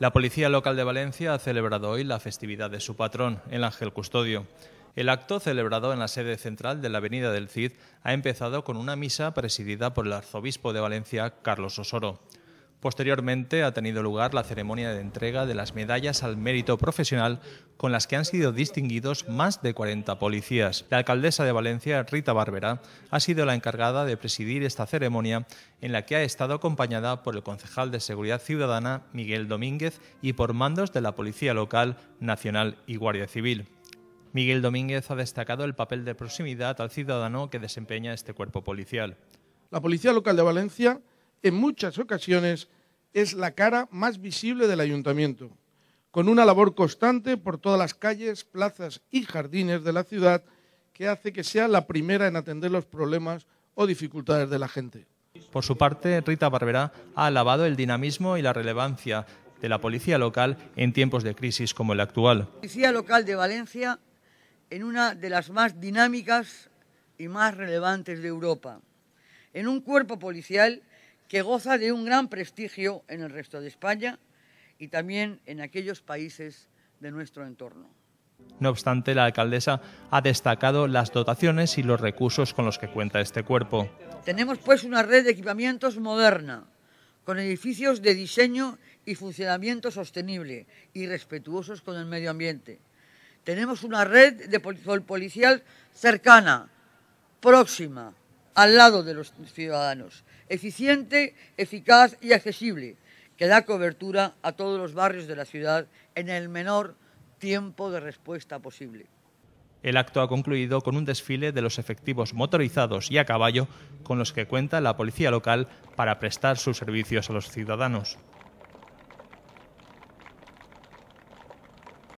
La Policía Local de Valencia ha celebrado hoy la festividad de su patrón, el Ángel Custodio. El acto, celebrado en la sede central de la Avenida del Cid, ha empezado con una misa presidida por el arzobispo de Valencia, Carlos Osoro. Posteriormente ha tenido lugar la ceremonia de entrega de las medallas al mérito profesional con las que han sido distinguidos más de 40 policías. La alcaldesa de Valencia, Rita Bárbara, ha sido la encargada de presidir esta ceremonia en la que ha estado acompañada por el concejal de Seguridad Ciudadana, Miguel Domínguez, y por mandos de la Policía Local, Nacional y Guardia Civil. Miguel Domínguez ha destacado el papel de proximidad al ciudadano que desempeña este cuerpo policial. La Policía Local de Valencia en muchas ocasiones es la cara más visible del ayuntamiento, con una labor constante por todas las calles, plazas y jardines de la ciudad que hace que sea la primera en atender los problemas o dificultades de la gente. Por su parte, Rita Barberá ha alabado el dinamismo y la relevancia de la policía local en tiempos de crisis como el actual. policía local de Valencia en una de las más dinámicas y más relevantes de Europa, en un cuerpo policial que goza de un gran prestigio en el resto de España y también en aquellos países de nuestro entorno. No obstante, la alcaldesa ha destacado las dotaciones y los recursos con los que cuenta este cuerpo. Tenemos pues una red de equipamientos moderna, con edificios de diseño y funcionamiento sostenible y respetuosos con el medio ambiente. Tenemos una red de policial cercana, próxima, al lado de los ciudadanos, eficiente, eficaz y accesible, que da cobertura a todos los barrios de la ciudad en el menor tiempo de respuesta posible. El acto ha concluido con un desfile de los efectivos motorizados y a caballo con los que cuenta la policía local para prestar sus servicios a los ciudadanos.